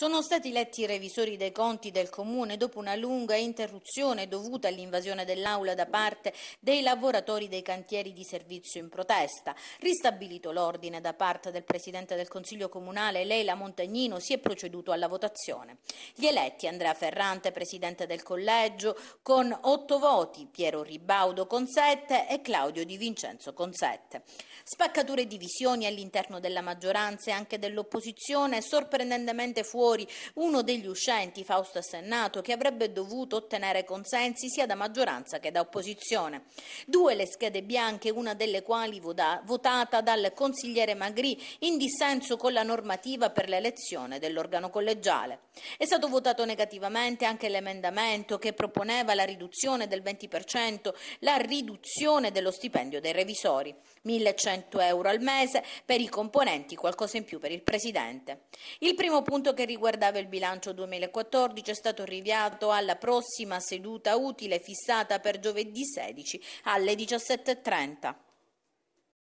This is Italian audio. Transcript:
Sono stati letti i revisori dei conti del Comune dopo una lunga interruzione dovuta all'invasione dell'aula da parte dei lavoratori dei cantieri di servizio in protesta. Ristabilito l'ordine da parte del Presidente del Consiglio Comunale Leila Montagnino si è proceduto alla votazione. Gli eletti Andrea Ferrante, Presidente del Collegio, con otto voti, Piero Ribaudo con sette e Claudio Di Vincenzo con sette. Spaccature e divisioni all'interno della maggioranza e anche dell'opposizione, sorprendentemente fuori lavori, uno degli uscenti, Fausto Assennato, che avrebbe dovuto ottenere consensi sia da maggioranza che da opposizione. Due le schede bianche, una delle quali votata dal consigliere Magri in dissenso con la normativa per l'elezione dell'organo collegiale. È stato votato negativamente anche l'emendamento che proponeva la riduzione del 20%, la riduzione dello stipendio dei revisori, 1100 euro al mese per i componenti, qualcosa in più per il Presidente. Il primo punto che riguarda riguardava il bilancio 2014 è stato rinviato alla prossima seduta utile fissata per giovedì 16 alle 17.30.